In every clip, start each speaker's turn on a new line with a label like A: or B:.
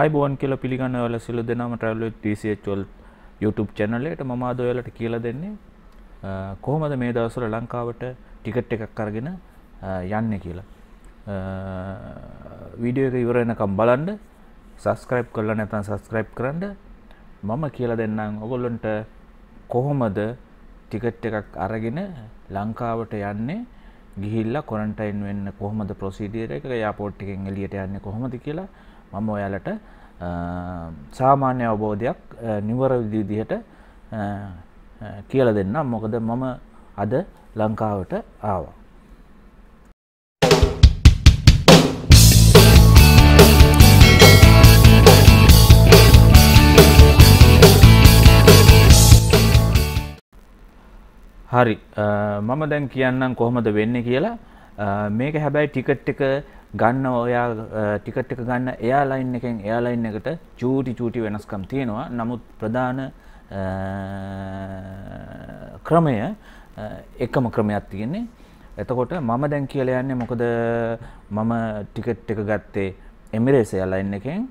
A: අයිබෝන් කියල පිළිගන්න ඔල සිලු දෙනම ට්‍රවල ටල් YouTube චැනලට මම දොයලට කියල දෙන්නේ කොහොමද මේ දවසල ලංකාවට ටිකට් එකක් කරගෙන යන්න කියලා වීඩියෝ එක ඉවරෙනකම් බලන්ඩ සස්ක්‍රයිප් කරලා නැතන් සස්ක්‍රයිප් කරන්න මම කියල දෙන්නම් ඔගොල්ලොන්ට කොහොමද ටිකට් එකක් අරගෙන ලංකාවට යන්නේ ගිහිල්ලා කොරන්ටයින් වෙන්න කොහොමද ප්‍රසිඩියර එක යාපෝට්ටිකෙන් එලියට යන්න කොහොමද කියලා මම ඔයාලට සාමාන්‍ය අවබෝධයක් නිවරදි විදිහට කියලා දෙන්නම් මොකද මම අද ලංකාවට ආවා හරි මම දැන් කියන්නම් කොහොමද වෙන්නේ කියලා මේක හැබැයි ටිකට් එක ගන්න ඔයා ටිකට් එක ගන්න එයාලයින් එකෙන් එයාලයින් එකට චූටි චූටි වෙනස්කම් තියෙනවා නමුත් ප්‍රධාන ක්‍රමය එකම ක්‍රමයක් තියෙන්නේ එතකොට මම දැන් කියලා යන්නේ මොකද මම ටිකට් එක ගත්තේ එමිරේට්ස් එයාලයින් එකෙන්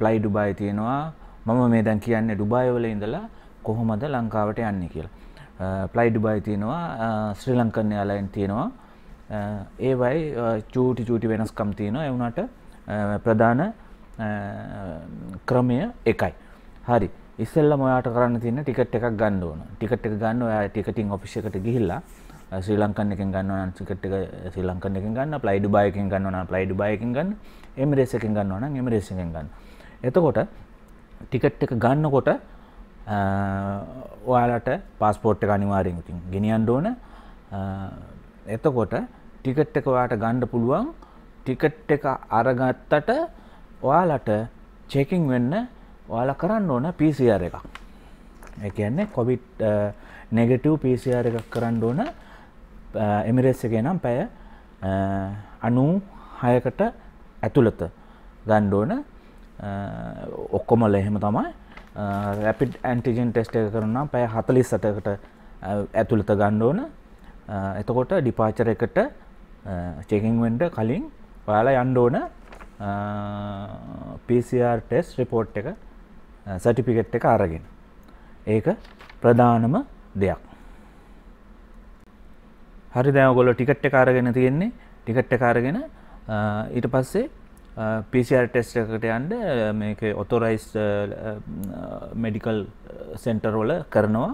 A: ප්ලයි ඩුබායි තියෙනවා මම මේ දැන් කියන්නේ ඩුබායි වල ඉඳලා කොහොමද ලංකාවට යන්නේ කියලා ප්ලයි ඩුබායි තියෙනවා ශ්‍රී ලංකන් එයාලයින් තියෙනවා ඒවයි චූටි චූටි වෙනස්කම් තියෙනවා එවුනට ප්‍රධාන ක්‍රමය එකයි. හරි ඉස්සල්ල මොයාට කරන්න තියන්න ටිකට් එකක් ගන්න ඕන ටිකට් එක ගන්න ඔයා ටිකටින් ඔෆිස් එකට ගිහිල්ලා ශ්‍රී ලංකන් එකෙන් ගන්නවා නම් ටිකට් එක ශ්‍රී ලංකන් එකෙන් ගන්න ප්ලයි ඩුබායි එකෙන් ගන්නවා නම් ප්ලයි ඩුබායි එකෙන් ගන්න එමිරේට්ස් එකෙන් ගන්නවා නම් එමිරේට්ස් එකෙන් ගන්න. එතකොට ටිකට් එක ගන්නකොට ඔයාලට පාස්පෝට් එක අනිවාර්යෙන් ඉතින් ගෙනියන්න ඕන. එතකොට ටිකට් එක ඔයාට ගණ්ඩ පුළුවන් ටිකට් එක අරගත්තට ඔයාලට චෙකින් වෙන්න ඔයාල කරන්න ඕන පිසිR එකක් එකන්නේ කොවිට් නෙගටව් පිසිR එකක් කරන්න ඕන එමිරෙස් එක නම් පැය අනූ හයකට ඇතුළත ගණ්ඩෝන ඔක්කොමල එහෙම තමයි රැපිඩ් ඇන්ටිජෙන් ටෙස්ට එක කරනම් පැය හතලිස් සටකට ඇතුළත ගණ්ඩෝන එතකොට ඩිපාචර එකට චෙකින්වෙන්ට කලින් ඔයාලා යන්ඩෝන PCR ටෙස් රිපෝට් එක සටිපිකෙට් එක අරගෙන ඒක ප්‍රධානම දෙයක් හරි දැවගොල ටිකට් කාරගෙන තියෙන්නේ ටිකට්ට කාරගෙන ඊට පස්සේ PCR ටෙස්ට එකට යන්ඩ මේක ඔතොරයිස් මෙඩිකල් සෙන්ටර්වල කරනවා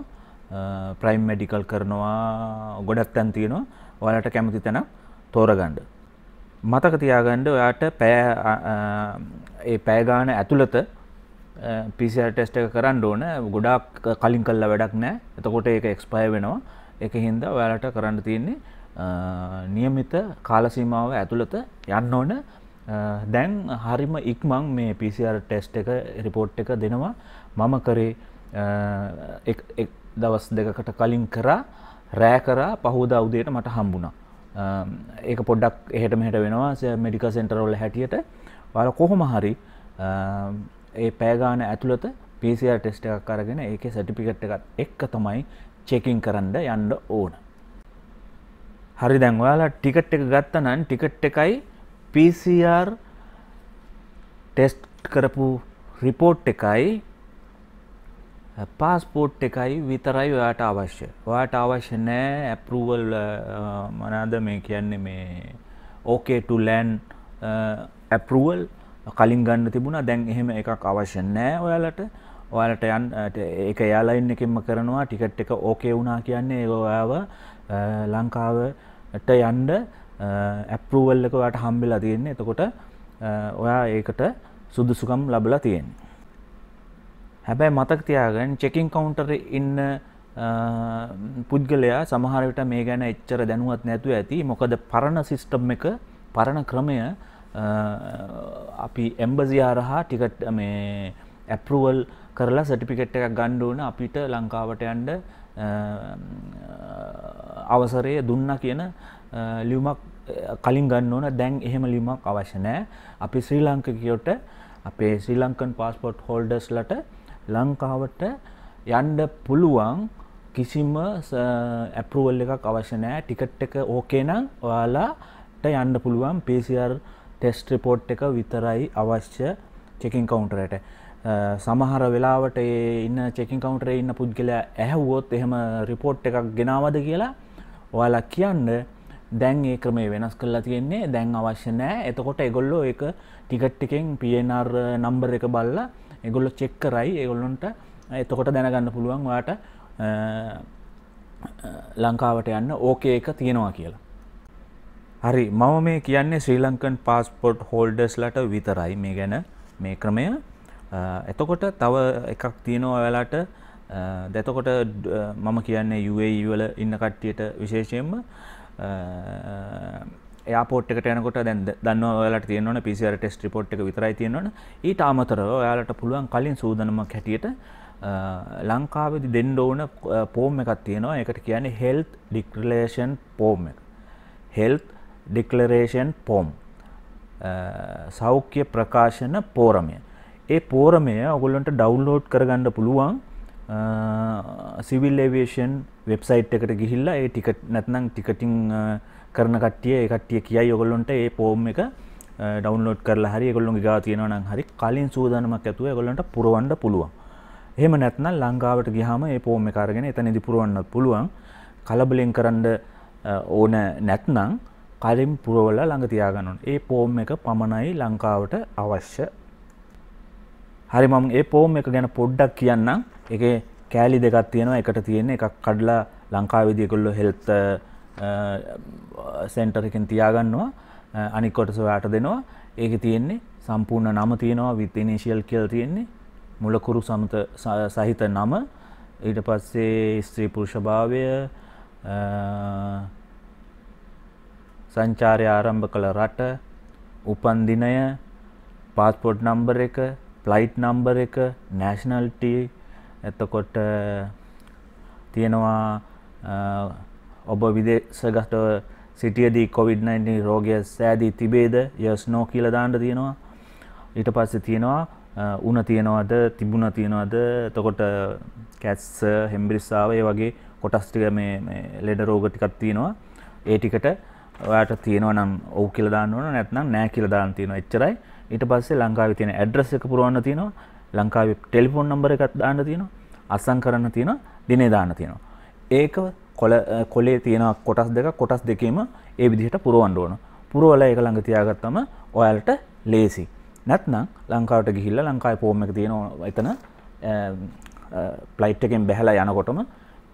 A: ප්‍රයිම් මඩිකල් කරනවා ගොඩක් තැන් තියෙනවා ඔයාලට කැමති තැනක් තෝරගණ්ඩ. මතක තියාගණ්ඩ ඔයාට පෑ පෑගාන ඇතුළත පිසිල් ටෙස්ට එක කරන්න ඕන ගොඩක් කලින් කල්ල වැඩක් නෑ එතකොට ඒක එක්ස්පය වෙනවා එක හින්දා ඔයාලට කරන්න තියෙන්නේ නියමිත කාලසීමාව ඇතුළත යන්න ඕන දැන් හරිම ඉක්මං මේ පිසිR ටෙස්ට එක රිපෝට් එක දෙනවා මම කරේ දවස් දෙකකට කලින් කරා රෑ කරා පහෝදා උදයට මට හම්බුණා ඒක පොඩ්ඩක් එහෙට මෙහට වෙනවා මෙඩික සෙන්ටරෝල හැටියට වල කොහොම හරි ඒ පෑගාන ඇතුළත පිසිR ටෙස්ට එකක් අරගෙන ඒක සටිපිකට් එකත් එක්ක තමයි චෙකින් කරන්න යන්න ඕන හරි දැන් ඔයාලා ටිකට් එක ගත්ත නම් ටිකට් එකයි පිසිR ටෙස්ට් කරපු රිපෝට් එකයි පාස්පෝට් එකයි විතරයි ඔයාට අවශ්‍ය ඔයාට අවශ්‍ය නෑ ඇපරුවල් මනාද මේ කියන්නේ මේ ඕකේටුලෑන් ඇපරුවල් කලින් ගන්න තිබුණා දැන් එහෙම එකක් අවශ්‍ය නෑ ඔයාලට ඔයාලට යන් එක යාලයින් එකෙන්ම කරනවා ටිකට් එක ඕකේ වුණා කියන්නේ ඒ ඔයාව ලංකාවට යන්ඩ ඇපරුවල් එක ඔයාට හම්බෙලා තියෙන්නේ එතකොට ඔයා ඒකට සුදුසුකම් ලබලා තියෙන්නේ හැබැයි මතක් තියාගෙන චෙකින් කවුන්ටර ඉන්න පුද්ගලයා සමහරවිට මේ ගැන එච්චර දැනුවත් නැතුව ඇති මොකද පරණ සිිස්ටම් එක පරණ ක්‍රමය අපි එම්බසියාරහා ටිකට් මේ ඇපරුවල් කරලා සටිපිකෙට් එකක් ගණ්ඩුවන අපිට ලංකාවට යන්ඩ අවසරය දුන්න කියන ලියුමක් කලින් ගන්න ඕන දැන් එහෙම ලියුමක් අවශ්‍ය නෑ අපි ශ්‍රී ලංකකයොට අපේ ශ්‍රී ලංකන් පාස්පොට් හෝල්ඩස්ලට ලංකාවට යන්ඩ පුළුවන් කිසිම ඇපරුවල් එකක් අවශ්‍යනෑ ටිකට් එක ඕකේනම් ඔයාලාට යන්න පුළුවන් පසිR ටෙස්ට රිපෝට් එක විතරයි අවශ්‍ය චෙකින් කවුන්ටරයට සමහර වෙලාවට ඉන්න චෙකින් කවුන්ටර ඉන්න පුද්ගලයා ඇහැවුවොත් එහෙම රිපෝට් එකක් ගෙනාවද කියලා ඔයාලා කියන්න දැන් ඒ ක්‍රමේ වෙනස් කරලා තියෙන්නේ දැන් අවශ්‍ය නෑ එතකොට එගොල්ලෝ එක ටිකට් එකෙන් පNR නම්බර් එක බල්ලා එගොල්ලො චෙක් කරයි ඒගොල්ලොන්ට එතකොට දැනගන්න පුළුවන් වාට ලංකාවට යන්න ඕකේ එක තියෙනවා කියලා. හරි මම මේ කියන්නේ ශ්‍රී ලංකන් පාස්පොට් හෝල්ඩස්ලට විතරයි මේ ගැන මේ ක්‍රමය එතකොට තව එකක් තියෙනවා ඔයාලට දැතකොට මම කියන්නේ UAE වල ඉන්න කට්ටියට විශේෂයෙන්ම එයාපෝට් එකට යනකොට දැන් දන්න ඔයාලට තියෙනවනේ PCR test report එක විතරයි තියෙනවනේ ඊට අමතරව ඔයාලට පුළුවන් කලින් සූදානමක් හැටියට ලංකාවේදී දෙන්න ඕන ෆෝම් එකක් තියෙනවා ඒකට කියන්නේ health declaration form එක health declaration form සෞඛ්‍ය ප්‍රකාශන පෝරමය ඒ පෝරමය ඔගොල්ලන්ට ඩවුන්ලෝඩ් කරගන්න පුළුවන් සිවිල් ඒවියේෂන් වෙබ්සයිට් එකට ගිහිල්ලා ඒ ටිකට් නැත්නම් ටිකටින් කරන කට්ටිය ඒ කට්ටිය කියයි ඔයගොල්ලන්ට ඒ ෆෝම් එක ඩවුන්ලෝඩ් කරලා හරි ඒගොල්ලොන්ගේ ගා තියෙනවා නම් හරි කලින් සූදානමක් ඇතුව ඒගොල්ලන්ට පුරවන්න පුළුවන්. එහෙම නැත්නම් ලංකාවට ගියාම ඒ ෆෝම් එක අරගෙන එතනදී පුරවන්නත් පුළුවන්. කලබලෙන් කරන්න ඕන නැත්නම් කලින් පුරවලා ළඟ තියාගන්න ඕන. ඒ ෆෝම් එක පමණයි ලංකාවට අවශ්‍ය. හරි මම ඒ ෆෝම් එක ගැන පොඩ්ඩක් කියන්නම්. ඒකේ කෑලි දෙකක් තියෙනවා. එකට තියෙන එකක් කඩලා ලංකාවේදී ඒගොල්ලෝ හෙල්ත් සෙන්ටරකින් තියාගන්නවා අනිකොටස ඔයාට දෙනවා ඒක තියෙන්නේ සම්පූර්ණ නම තියෙනවා විත් ඉනිශියල් කියල් තියෙන්නේ මුලකුරු සමත සහිත නම ඊට පස්සේ ස්ත්‍රී පුරුෂභාවය සංචාරය ආරම්භ කළ රට උපන්දිනය පාස්පොඩ් නම්බර එක ප්ලයිට් නම්බර එක නෑශනල්ට එතකොට තියෙනවා ඔබ විදේශගට සිටියදී කොවිD-19 රෝගය සෑදී තිබේද යස් නෝ කියලා දාන්න තියෙනවා. ඊට පස්සේ තියෙනවා උණ තියෙනවද තිබුණ තියෙනවද එතකොට කැස් හෙම්බිරිස්සාව ඒ වගේ කොටස් ටික මේ මේ ලෙඩ රෝග ටිකක් තියෙනවා. ඒ ටිකට ඔයාට තියෙනවා නම් ඔව් කියලා දාන්න ඕන නැත්නම් නෑ කියලා දාන්න තියෙනවා. එච්චරයි. ඊට පස්සේ ලංකාවේ තියෙන ඇඩ්‍රස් එක පුරවන්න තියෙනවා. ලංකාවේ ටෙලිෆෝන් නම්බර එකක් දාන්න තියෙනවා. අසං කරන්න තියෙනවා. දිනේ දාන්න තියෙනවා. ඒක කොළ කොලේ තියෙන කොටස් දෙක කොටස් දෙකේම ඒ විදිහට පුරවන්න ඕන. පුරවලා ඒක ළඟ තියාගත්තම ඔයාලට ලේසි. නැත්නම් ලංකාවට ගිහිල්ලා ලංකාවේ ෆෝම් එක තියෙනවා එතන ෆ්ලයිට් එකෙන් බැහැලා යනකොටම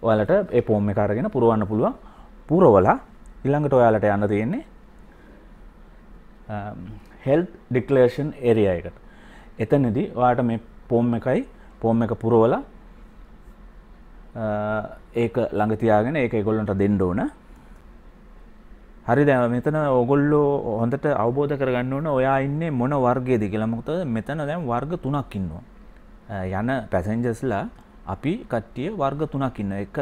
A: ඔයාලට ඒ ෆෝම් එක අරගෙන පුරවන්න පුළුවන්. පුරවලා ඊළඟට ඔයාලට යන්න තියෙන්නේ හෙල්ත් ඩික්ලේෂන් එරිය එකට එතනදී ඔයාට මේ පෝම් එකයි පෝම් එක පුරවලා ඒක ළඟ තියාගෙන ඒක ඒගොල්ලන්ට දෙන්න ඕන හරි දැන් මෙතන ඕගොල්ලෝ හොඳට අවබෝධ කරගන්න ඕන ඔයා ඉන්නේ මොන වර්ගයේද කියලා. මොකද මෙතන දැන් වර්ග තුනක් ඉන්නවා. යන පැසෙන්ජර්ස්ලා අපි කට්ටිය වර්ග තුනක් ඉන්න එක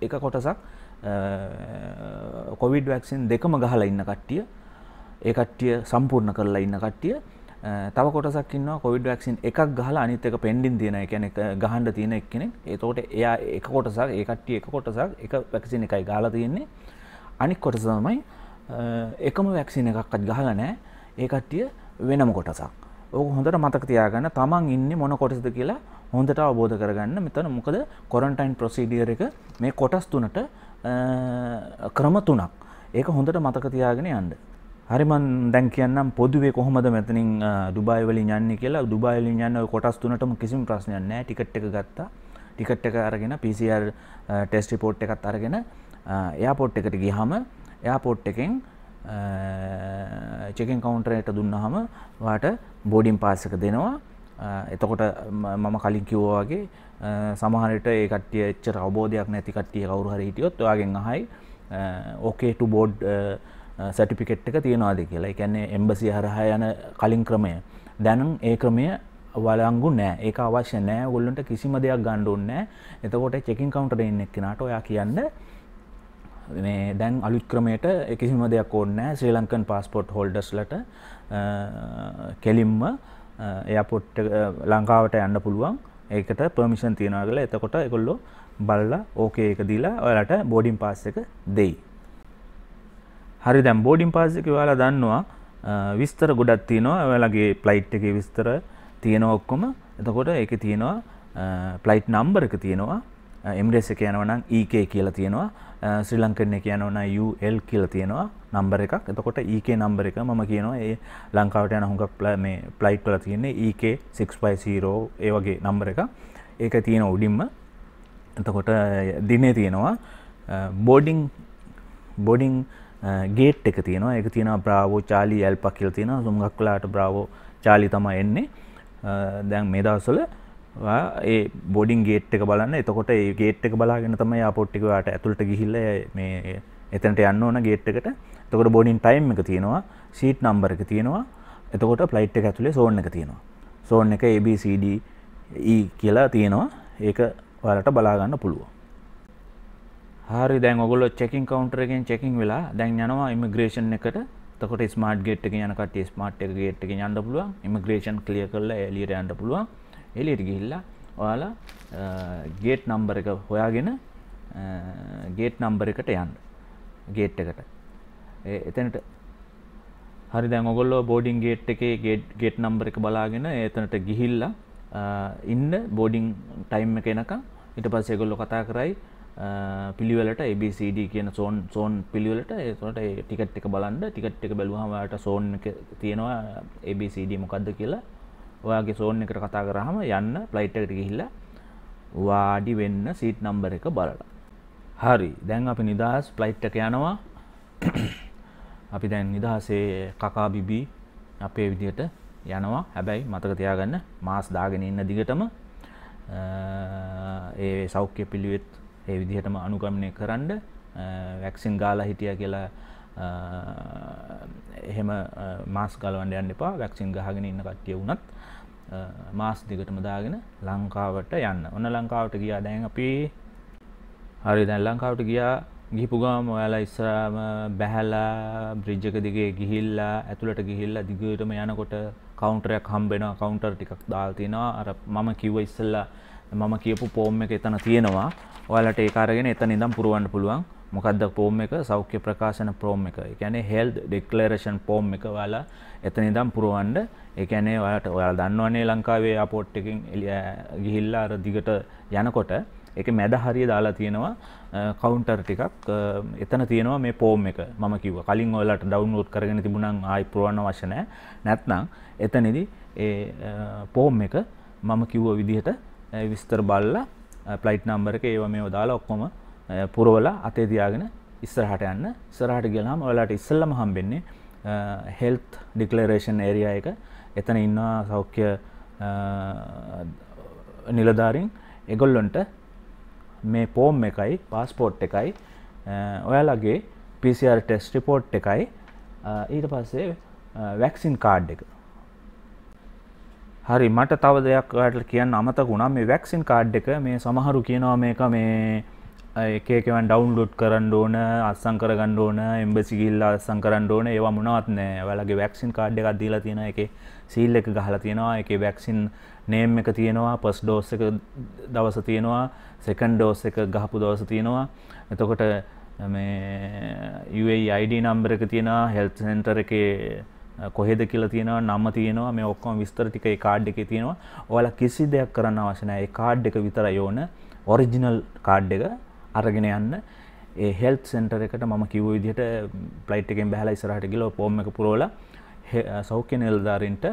A: එක කොටසක් කොවිඩ් වැක්සින් දෙකම ගහලා ඉන්න කට්ටිය ඒ කට්ටිය සම්පූර්ණ කරලා ඉන්න කට්ටිය තව කොටසක් ඉන්න කොවිඩ් වැක්සින් එකක් ගහලා අනිත් එක පෙන්ඩින් තියෙන එක ගහන්ඩ තියෙන එක් කෙනෙක් ඒතෝට එයා එක කොටසක් ඒකට්ටිය එක කොටසක් එක වැක්සින් එකයි ගාලා තියෙන්නේ අනික් කොටස තමයි එකම වැක්සින එකක්ත් ගහල නෑ ඒකට්ටිය වෙනම කොටසක් ඕක හොඳට මතක තියාගන්න තමන් ඉන්න මොන කොටසද කියලා හොඳට අවබෝධ කරගන්න මෙතන මොකද කොරන්ටයින් ප්‍රොසිඩියර එක මේ කොටස් තුනට ක්‍රම තුනක් ඒක හොඳට මතක තියාගෙන යන්න හරිමන් දැන් කියන්නම් පොදුවේ කොහොමද මෙතනින් ඩුබායිවලින් යන්නේ කියලා ඩුබායිවලින් යන්න ඔය කොටස් තුනටම කිසිම ප්‍රශ්නයක් නැහැ ටිකට් එක ගත්තා ටිකට් එක අරගෙන PCR ටෙස්ට් රිපෝට් එකත් අරගෙන එයාපෝට් එකට ගියහම එයාපෝට් එකෙන් චෙකින් කවුන්ටරයට දුන්නහම වාට බෝඩින් පාස් එක දෙනවා එතකොට මම කලින් කිව්වා වගේ සමහරට ඒ කට්ටිය එච්චර අවබෝධයක් නැති කට්ටිය කවුරු හරි හිටියොත් ඔයාගෙන් අහයි ඕකේ ටු බෝඩ් uh, සැටිපිකෙට් එක තියෙනවාද කියලා එකන්නේ එම්බසි හරහා යන කලින් ක්‍රමය දැනම් ඒ ක්‍රමය වලංගු නෑ ඒක අවශ්‍ය නෑ ගොල්ලන්ට කිසිම දෙයක් ගණ්ඩුන්න එතකොට චෙකින් කවන්ටර ඉන්න එක්කෙනට ඔයා කියන්න මේ දැන් අලුත් ක්‍රමයට කිසිම දෙයක් ඕන්නෑ ශ්‍රී ලංකන් පාස්පොට් හොල්ඩස්ලට කෙලින්ම එයපොට් ලංකාවට යන්න පුළුවන් ඒකට පර්මිෂන් තියෙනවාගල එතකොට එකොල්ලො බල්ලා ඕකේ එක දීලා ඔයාලට බෝඩිම් පාස් එක දෙයි හරි දැම් බෝඩිම් පාසික යාලා දන්නවා විස්තර ගොඩත් තියෙනවා ඔයාලගේ ප්ලයිට් එක විස්තර තියෙන ඔක්කොම එතකොට ඒක තියෙනවා ප්ලයිට් නම්බර එක තියෙනවා එම්රෙස් එක යනවනම් ඒක e කියලා තියෙනවා ශ්‍රී ලංකන්න එක යනවන UL කියලා තියෙනවා නම්බර එකක් එතකොට ඒක e නම්බර එක මම කියනවා ඒ ලංකාවට යන හුඟක් මේ ප්ලයිට් වල තියෙන්නේ ඒක e 650 ඒ වගේ නම්බර එක ඒක තියෙන උඩින්ම එතකොට දිනේ තියෙනවා බෝඩිං බෝඩිං ගේට් එක තියෙනවා එක තියෙන බ්‍රාවෝ චාලි ඇල්ප කියල තියෙන සුම්ගක් කලාට බ්‍රාවෝ චාලි තම එන්නේ දැන් මේ දවසල ඒ බොඩින් ගේට් එක බලන්න එතකොට ඒ ගේට් එක බලාගෙන තමයි ආපොට්ටිකවාට ඇතුළට ගිහිල්ල මේ එතනට යන්න ඕන ගේට් එකට එතකොට බොඩින් ටයිම් එක තියෙනවා සීට් නම්බර එක තියෙනවා එතකොට ෆ්ලයිට් එක ඇතුලේ සෝන් එක තියෙනවා සෝන් එක ABCD e කියලා තියෙනවා ඒක ඔයාලට බලාගන්න පුළුවන් හරි දැන් ඔගොල්ලෝ චෙකින් කවුන්ටර් එකෙන් චෙකින් වෙලා දැන් යනවා ඉමිග්‍රේෂන් එකට. එතකොට ස්මාර්ට් ගේට් එකේ යන කට්ටිය ස්මාර්ට් එක ගේට් එකෙන් යන්න පුළුවන්. ඉමිග්‍රේෂන් ක්ලියර් කරලා එළියට යන්න පුළුවන්. එළියට ගිහිල්ලා ඔයාලා ගේට් නම්බර් එක හොයාගෙන ගේට් නම්බර් එකට යන්න. ගේට් එකට. එතනට හරි දැන් ඔගොල්ලෝ බෝඩින් ගේට් එකේ ගේට් ගේට් නම්බර් එක බලාගෙන එතනට ගිහිල්ලා ඉන්න බෝඩින් ටයිම් එක එනකම් ඊට පස්සේ ඒගොල්ලෝ කතා කරයි පිළිවෙලට ABCD කියන සෝන් සෝන් පිළිවෙලට ඒතකොට ඒ ටිකට් එක බලන්න ටිකට් එක බැලුවහම ඔයාලට සෝන් එක තියෙනවා ABCD මොකද්ද කියලා ඔයාගේ සෝන් එකට කතා කරාම යන්න ෆ්ලයිට් එකට ගිහිල්ලා වාඩි වෙන්න සීට් නම්බර් එක බලලා. හරි. දැන් අපි නිදහස් ෆ්ලයිට් එක යනවා. අපි දැන් නිදහසේ කකා බිබී අපේ විදිහට යනවා හැබැයි මතක තියාගන්න මාස් දාගෙන ඉන්න දිගටම ඒ සෞඛ්‍ය පිළිවෙත් ඒ විදිහටම අනුගමනය කරන්න වැක්සින් ගාලා හිටිය කියලා එහෙම මාස් ගලවන්ඩ යන්න එපා වැක්සින් ගහගෙන ඉන්න කට්ටිය වුණත් මාස් දිගටම දාගෙන ලංකාවට යන්න ඔන්න ලංකාවට ගියා දැන් අපි හරි දැන් ලංකාවට ගියා ගිහිපුගාම ඔයාලා ඉස්සරාම බැහැලා බ්‍රිජ්ජක දිගේ ගිහිල්ලා ඇතුළට ගිහිල්ලා දිගටම යනකොට කවුන්ටරයක් හම්බෙනවා කවුන්ටර් ටිකක් දාලා තිනවා අර මම කිව්ව ඉස්සෙල්ලා මම කියපු පෝම් එක එතන තියෙනවා ඔයාලට ඒකාරගෙන එතන ඉඳම් පුරුවන්න පුළුවන් මොකක්ද පෝම් එක සෞඛ්‍ය ප්‍රකාශන පෝම් එක එකැනේ හෙල්ද ඩෙක්ලරේෂන් පෝම් එක වාලා එතන ඉදම් පුරුවන්ඩ එකනේ ඔයාට ඔයාල දන්නවන්නේ ලංකාවේ අපෝට් එකින් එලිය ගිහිල්ලා අර දිගට යනකොට එක මැද හරිය දාලා තියෙනවා කවුන්ටර් ටිකක් එතන තියෙනවා මේ පෝම් එක මම කිව කලින් ඔලට ඩවන්ලෝඩ් කරගෙන තිබුණන් ආයි පුරුවන්න වශනය නැත්නම් එතනිදි ඒ පෝම් එක මම කිව්ව විදිහට විස්තර බලලා ෆ්ලයිට් නම්බර් එක ඒව මේව දාලා ඔක්කොම පුරවලා අතේ තියාගෙන ඉස්සරහට යන්න. ඉස්සරහට ගියලාම ඔයාලට ඉස්සෙල්ලම හම්බෙන්නේ හෙල්ත් ඩික්ලරේෂන් ඒරියා එක. එතන ඉන්නවා සෞඛ්‍ය නිලධාරීන් ඒගොල්ලොන්ට මේ පෝම් එකයි පාස්පෝට් එකයි ඔයාලගේ PCR ටෙස් රිපෝට් එකයි ඊට පස්සේ වැක්සින් කාඩ් එක හරි මට තව දෙයක් ඔයාලට කියන්න අමතක වුණා මේ වැක්සින් කාඩ් එක මේ සමහරු කියනවා මේක මේ එක එකවන් ඩවුන්ලෝඩ් කරන්න ඕන අත්සන් කරගන්න ඕන එම්බසි ගිහිල්ලා අත්සන් කරන්න ඕන ඒවා මොනවත් නෑ. ඔයාලගේ වැක්සින් කාඩ් එකක් දීලා තියෙනවා ඒකේ සීල් එක ගහලා තියෙනවා ඒකේ වැක්සින් නේම් එක තියෙනවා ෆස්ට් ඩෝස් එක දවස තියෙනවා සෙකන්ඩ් ඩෝස් එක ගහපු දවස තියෙනවා. එතකොට මේ UAE ID නම්බර එක තියෙනවා හෙල්ත් සෙන්ටර් එකේ කොහෙද කියලා තියෙනවා නම තියෙනවා මේ ඔක්කොම විස්තර ටික ඒ කාඩ් එකේ තියෙනවා. ඔයාලා කිසි දෙයක් කරන්න අවශ්‍ය නැහැ. ඒ කාඩ් එක විතරයි ඕන. ඔරිජිනල් කාඩ් එක අරගෙන යන්න. ඒ හෙල්ත් සෙන්ටර් එකට මම කිව්ව විදිහට ෆ්ලයිට් එකෙන් බහලා ඉස්සරහට ගිහලා ෆෝම් එක පුරවලා සෞඛ්‍ය නිලධාරීන්ට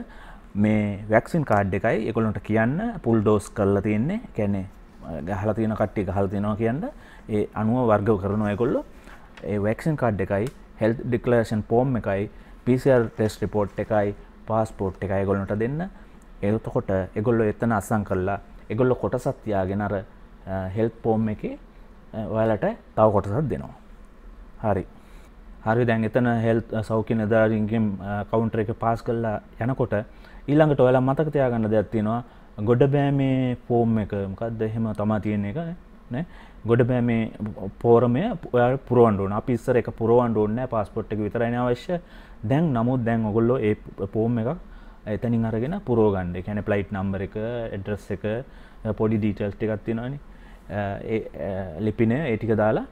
A: මේ වැක්සින් කාඩ් එකයි ඒගොල්ලන්ට කියන්න පුල් ඩෝස් කරලා තියෙන්නේ. කියන්නේ ගහලා තියෙන කට්ටිය ගහලා තියෙනවා කියන්න ඒ අනුව වර්ගව කරනවා ඒගොල්ලෝ. ඒ වැක්සින් කාඩ් එකයි හෙල්ත් ඩික්ලරේෂන් ෆෝම් එකයි පිසිල් ටෙස් රිපෝට් එකයි පාස්පෝට් එක ගොලට දෙන්න එතකොට එගොල්ලො එතන අසං කරලා එගොල්ලො කොටසත් යාගෙනර හෙල් පෝම් එක ඔයාලට තව කොටසත් දෙනවා හරි හරි දැන් එතන හෙල් සෞඛ්‍ය නිධාරීන්ගෙන් කවුන්ටර එක පාස් කරලා යනකොට ඊළඟට ඔයාලා මතක තියාගන්න දෙයක් තියෙනවා ගොඩ බෑමේ පෝම් එක මොකක්ද එහෙම තමා තියෙන එක නෑ ගොඩ බෑමේ පෝරමය ඔයා පුරුවන්ඩුවන අපිස්සර එක පුරුවන්ඩුවන්න පාස්පොට් එක විතරයි අවශ්‍ය දැන් නමුත් දැන් ඔගොල්ලෝ ඒ පෝම් එකක් එතනින් අරගෙන පුරෝගන්ඩ කැන ප්ලයිට් නම්බර එක එඩ්‍රස් එක පොඩි ඩීටල්ස් එකක් තියෙනවාන ලිපින ඒටික දාලා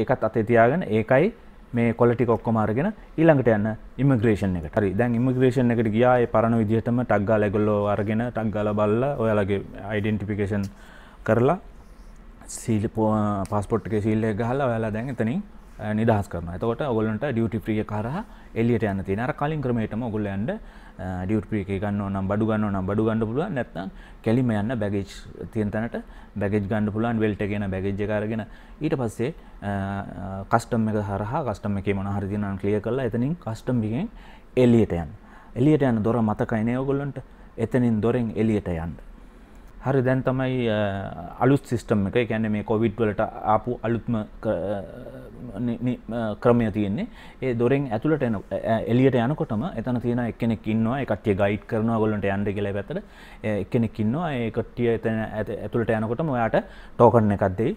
A: ඒකත් අතේතියාගෙන ඒකයි මේ කොලටි කොක්කොම අරගෙන ඊළඟට යන්න ඉමග්‍රේෂන් එක හරි දැන් ඉමග්‍රේෂන් එකට ගියා ඒ පරණ විදිහටම ටක්ගා ලැගොල්ලෝ අරගෙන ටක්ගාල බල්ල ඔයාලගේ අයිඩෙන්ටිෆිකේෂන් කරලා සීල පස්පොට් එක සිල්ල ගහලා ඔයාලා දැන් එතනින් නිදහස් කරන එතකොට ඔගොලන්ට ඩියට ප්‍රිය කරහ එලියට යන්න තියෙන අර කලින් ක්‍රමයටම ඔගොල්ලෝ යන්න ඩියුට් ප්‍රිය එකේ ගන්නව නම් බඩු ගන්නව නම් බඩු ගන්න පුළුවන් නැත්නම් කැලිම යන්න බැගේජ් තියෙන තැනට බැගේජ් ගන්න පුළුවන් වෙල්ට් එකේ යන බැගේජ් එක අරගෙන ඊට පස්සේ කස්ටම් එක හරහා කස්ටම් එකේ මොන හරි තියෙනවා නම් ක්ලියර් කරලා එතනින් කස්ටම් එකෙන් එලියට යන්න එලියට යන දොර මතකයි නේ ඔයගොල්ලන්ට එතනින් දොරෙන් එලියට යන්න හරි දැන් තමයි අලුත් සිිස්ටම් එක කියන්නේ මේ කොවිඩ් වලට ආපු අලුත්ම ක්‍රමය තියෙන්නේ ඒ දොරෙන් ඇතුළට එන එලියට යනකොටම එතන තියෙන එක්කෙනෙක් ඉන්නවා ඒ කට්ටිය ගයිඩ් කරනවා ඔයගොල්ලන්ට යන්න කියලා පැත්තට එක්කෙනෙක් ඉන්නවා ඒ කට්ටිය එතන ඇතුළට යනකොටම ඔයාට ටෝකන් එකක් දෙයි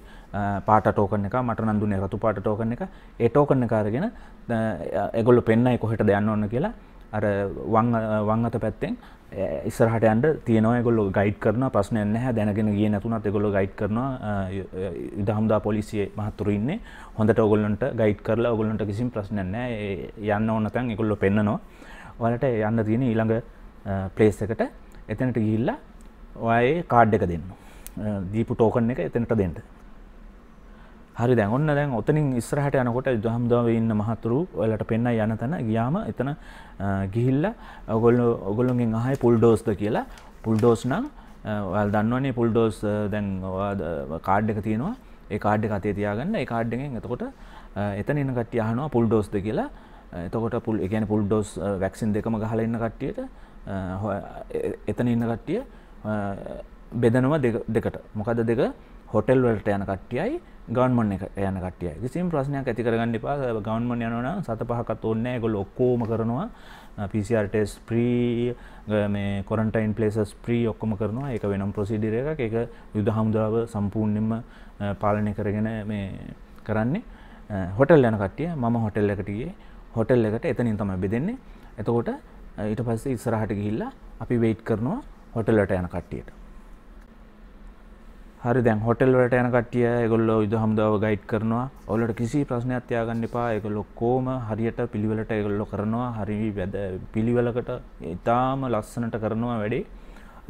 A: පාට ටෝකන් එක මට නම් දුන්නේ රතු පාට ටෝකන් එක ඒ ටෝකන් එක අරගෙන ඒගොල්ලෝ පෙන්නයි කොහෙටද යන්න ඕන කියලා අර වම් අත පැත්තෙන් ඉස්සරහට ඇන්ට තියනවයගොල්ල ගයිඩ් කරන ප්‍රශ්න නැහැ දැනගෙන ගිය නැතුනත් එකොල ගයිඩ් කරන ඉදහම්දා පොලිසිය මහතුරඉන්නේ හොඳට ඔගොල්ලන්ට ගයිඩ් කරලා ඔගොලන්ට කිසිම් ප්‍රශ්නනෑ යන්න ඕන තැන් එකොල්ල පෙන්න්නනවා වලට යන්න තියෙන ඊළඟ පලේස් එකට එතනට ගිහිල්ලා ඔය කාඩ් එක දෙන්න දීපු ටෝකන් එක එතනට දෙන්නට හරි දැන් ඔන්න දැන් ඔතනින් ඉස්සරහට යනකොට යුදහම්දාවේ ඉන්න මහතුරු ඔයාලට පෙන්නයි යන තැන ගියාම එතන ගිහිල්ලා ඔයගොල්ලෝ ඔයගොල්ලෝගෙන් අහයි පුල්ඩෝස්ද කියලා පුල්ඩෝස් නම් ඔයාලා දන්නවනේ පුල්ඩෝස් දැන් ඔයා කාඩ් එක තියෙනවා ඒ කාඩ් එක අතේ තියාගන්න ඒ කාඩ් එකෙන් එතකොට එතන ඉන්න කට්ටිය අහනවා පුල්ඩෝස්ද කියලා එතකොට පුල් ඒ කියන්නේ පුල්ඩෝස් වැක්සින් දෙකම ගහලා ඉන්න කට්ටියට එතන ඉන්න කට්ටිය බෙදනවා දෙකට මොකද දෙක හොටෙල් වලට යන කට්ටියයි ගවන්මන් එක යන කටය විසිම් ප්‍රශ්නයක් ඇතිකරගන්න පා ගවන්මන් යනන සත පහකත් ඔන්න ගොල් ඔක්කෝම කරනවා පිසිටස් ප්‍රී මේ කොරන්ටයින් පලේසස් ප්‍රී ඔක්කොම කරනවා එක වෙනම් ප්‍රසිඩිර එක එක යුද හමුදාව සම්පූර්ණයෙන්ම පාලනය කරගෙන මේ කරන්නේ හොටල් යන කටිය මම හොටල් එකටගේ හොටල් එකට එතනින් තම බෙදෙන්නේ එතකොට ඊට පස්සේ ඉස්සරහට ගිහිල්ලා අපි වෙයිට් කරනවා හොටල්ලට යන කට්ටියට හරි දැන් හොටෙල්වලට යන කටිය ගොල්ලෝ යුද හමුදාව ගයිඩ් කරනවා ඔලට කිසි ප්‍රශ්නයක් තියාගන්න එපා එකලො කෝම හරියට පිළිවෙලට එගොල්ලො කරනවා හරි වැද පිළිවෙලකට ඉතාම ලස්සනට කරනවා වැඩේ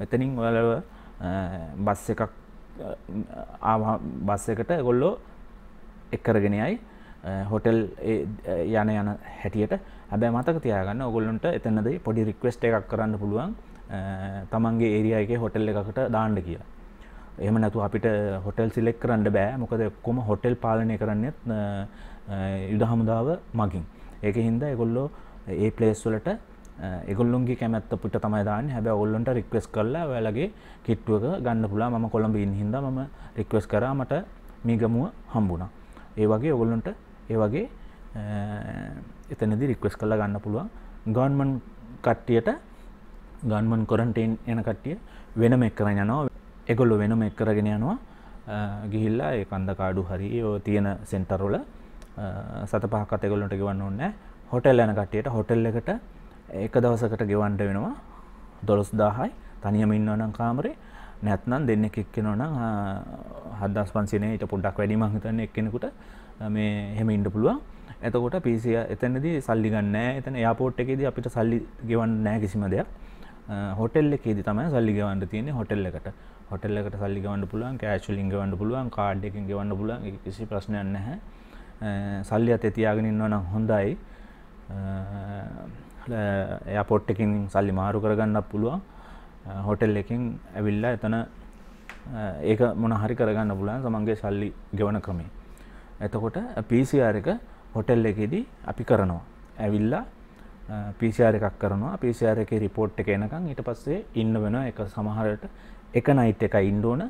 A: එතනින් ඔලව බස් එකක් බස් එකට ගොල්ලෝ එක්කරගෙනයයි හොටෙල් යන යන හැටියට හැබැ මතක තියාගන්න ඔගොල්ලන්ට එතනද පොඩි රික්වස්ට එකක් කරන්න පුළුවන් තමන්ගේ ඒරියගේ හොටෙල් එකකට දාණ්ඩ කියලා එහම නැතු අපිට හොටෙල් සිලෙක් කරන්න බෑ මොකද කොම හොටෙල් පාලනය කරන්නෙත් යුද හමුදාව මගින් ඒක හින්දා එකොල්ලෝ ඒ පලේස් වලට එගොල්ලුන්ගේ කැමැත්ත පුට තමයි දාන්න හැබැ ඔල්ලොන්ට රික්වස් කරලා වැලගේ කිට්ටුවක ගන්න පුලා ම කොළඹ ඉන්හිද ම රික්වස් කරාමට මීගමුව හම්බුණා ඒ වගේ ඔගොල්ලොන්ට ඒ වගේ එතනදි රික්වස් කරලා ගන්න පුළුවන් ගොන්මන් කට්ටියට ගන්මන් කොරන්ටෙන් එන කට්ටිය වෙනම එක් කර යනවා එකොල්ලො වෙනම එක් කරගෙන යනවා ගිහිල්ලා ඒ කන්ද කාඩු හරි ඔය තියෙන සෙන්ටර්වල සත පහක් අත එකොල්ලොන්ට ගෙවන්න ඕනේ හොටෙල් යන කට්ටියට හොටෙල් එකට එක දවසකට ගෙවන්න වෙනවා දොළොස් දාහයි තනියම ඉන්නවනම් කාමරේ නැත්නම් දෙන්නෙක් එක්කෙනවනම් හදස් පන්සිනේ ඊට පොඩ්ඩක් වැඩි මං හිතන්නේ එක්කෙනෙකුට මේ එහෙම ඉන්න පුළුවන්. එතකොට පිසිය එතනදී සල්ලි ගන්න නැහැ. එතන එයාපෝට් එකේදී අපිට සල්ලි ගෙවන්න නැහැ කිසිම දෙයක්. හොටෙල් එකේද තමයි සල්ලි ගවන්න තියෙන්නේ හොටෙල් එකට හොටෙල් එකට සල්ලි ගවන්න පුළුවන් කෑෂ් වලින් ගවන්න පුළුවන් කාඩ් එකකින් ගවන්න පුළුවන් ඒක කිසි ප්‍රශ්නයක් නැහැ සල්ලි අතේ තියාගෙන ඉන්නවා නම් හොඳයි එයාපොට් එකකින් සල්ලි මාරු කරගන්නත් පුළුවන් හොටෙල් එකකින් ඇවිල්ලා එතන ඒක මොන හරි කරගන්න පුළුවන් තමන්ගේ සල්ලි ගෙවන ක්‍රමේ එතකොට PCR එක හොටෙල් එකේදී අපි කරනවා ඇවිල්ලා පිසිR එකක් කරනවා පිසිR එක රිපෝට් එක එනකං ඊට පස්සේ ඉන්න වෙන එක සමහරට එක නයිට් එක ඉන්ඩෝන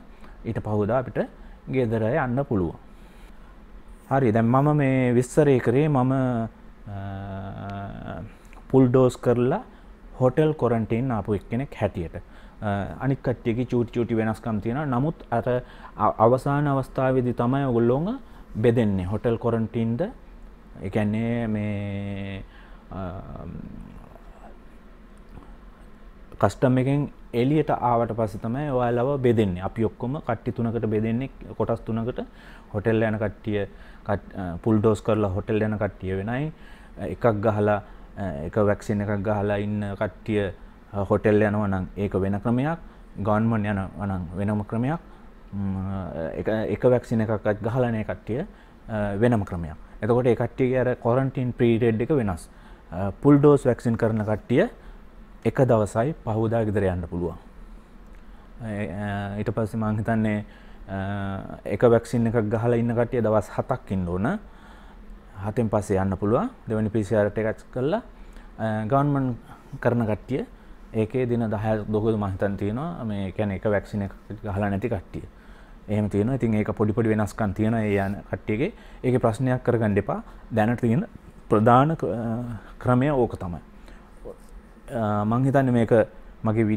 A: ඊට පහුදා අපිට ගෙදරය යන්න පුළුවන් හරි දැන් මම මේ විස්සරය කරේ මම පුල්ඩෝස් කරලා හොටෙල් කොරන්ටෙන් ආපු එක්කෙනෙක් හැටියට අනික් කට්ටියක චූටි චූටි වෙනස්කම් තියෙන නමුත් අර අවසාන අවස්ථාවේදී තමයි ඔගොල්ලෝන් බෙදෙන්නේ හොටෙල් කොරන්ටින්ද එකන්නේ මේ කස්ටම් එකෙන් එලියට ආවට පස්ස තමයි ඔයාලව බෙදෙන්නේ අපි ඔක්කොම කට්ටි තුනකට බෙදෙන්නේ කොටස් තුනකට හොටෙල් යන කට්ටිය පුල්ඩෝස් කරලා හොටෙල් යන කට්ටිය වෙනයි එකක් ගහලා එක වැක්සින් එකක් ගහලා ඉන්න කට්ටිය හොටෙල් යනවා නම් ඒක වෙන ක්‍රමයක් ගවන්මන් යන නම් වෙනම ක්‍රමයක් එක වැක්සින එකක්ත් ගහලනය කට්ටිය වෙනම ක්‍රමයක් එතකොට එකට්ටිය අර කොරන්ටීන් ප්‍රීරෙඩ් එක වෙනස් පුල්ඩෝස් වැක්සින් කරන කට්ටිය එක දවසයි පහුදා ගෙදර යන්න පුළුවන්. ඊට පස්සේ මං හිතන්නේ එක වැක්සින් එකක් ගහලා ඉන්න කට්ටිය දවස් 7ක් ඉන්න ඕන. හතෙන් පස්සේ යන්න පුළුවන්. දෙවෙනි PCR එකක් කරලා ගවර්න්මන්ට් කරන කට්ටිය ඒකේ දින 10 12 මං හිතන් තියෙනවා. මේ කියන්නේ එක වැක්සින් එකක් ගහලා නැති කට්ටිය. එහෙම තියෙනවා. ඉතින් ඒක පොඩි පොඩි වෙනස්කම් තියෙනවා ඒ යන කට්ටියගේ. ඒකේ ප්‍රශ්නයක් කරගන්න එපා. දැනට තියෙන ප්‍රධාන ක්‍රමය ඕක තමයි. මංහිතන්න මේක මගේ